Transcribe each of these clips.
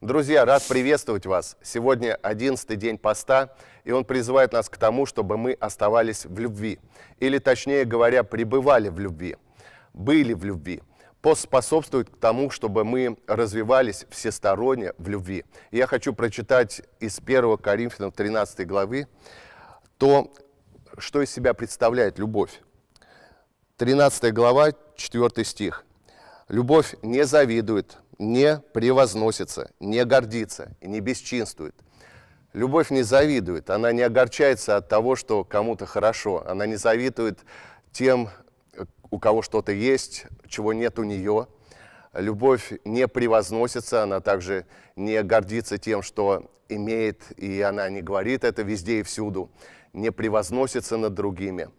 Друзья, рад приветствовать вас. Сегодня 11 день поста, и он призывает нас к тому, чтобы мы оставались в любви. Или, точнее говоря, пребывали в любви, были в любви. Пост способствует к тому, чтобы мы развивались всесторонне в любви. И я хочу прочитать из 1 Коринфянам 13 главы то, что из себя представляет любовь. 13 глава, 4 стих. «Любовь не завидует, не превозносится, не гордится не бесчинствует. Любовь не завидует, она не огорчается от того, что кому-то хорошо, она не завидует тем, у кого что-то есть, чего нет у нее. Любовь не превозносится, она также не гордится тем, что имеет, и она не говорит это везде и всюду, не превозносится над другими.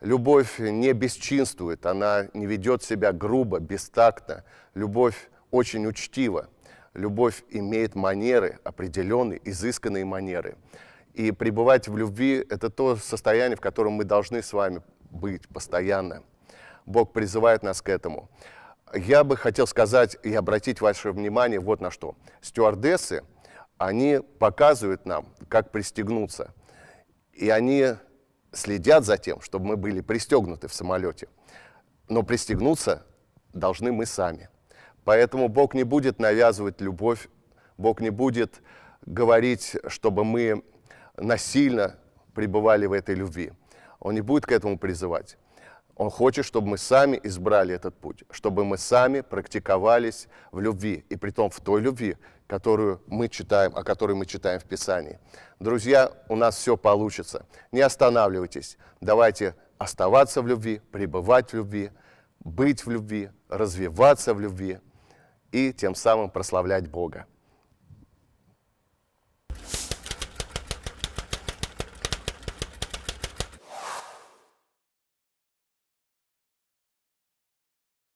Любовь не бесчинствует, она не ведет себя грубо, бестактно. Любовь очень учтиво. Любовь имеет манеры, определенные, изысканные манеры. И пребывать в любви – это то состояние, в котором мы должны с вами быть постоянно. Бог призывает нас к этому. Я бы хотел сказать и обратить ваше внимание вот на что. Стюардессы, они показывают нам, как пристегнуться. И они следят за тем, чтобы мы были пристегнуты в самолете. Но пристегнуться должны мы сами. Поэтому Бог не будет навязывать любовь, Бог не будет говорить, чтобы мы насильно пребывали в этой любви. Он не будет к этому призывать. Он хочет, чтобы мы сами избрали этот путь, чтобы мы сами практиковались в любви, и при том в той любви, которую мы читаем, о которой мы читаем в Писании. Друзья, у нас все получится. Не останавливайтесь. Давайте оставаться в любви, пребывать в любви, быть в любви, развиваться в любви – и тем самым прославлять Бога.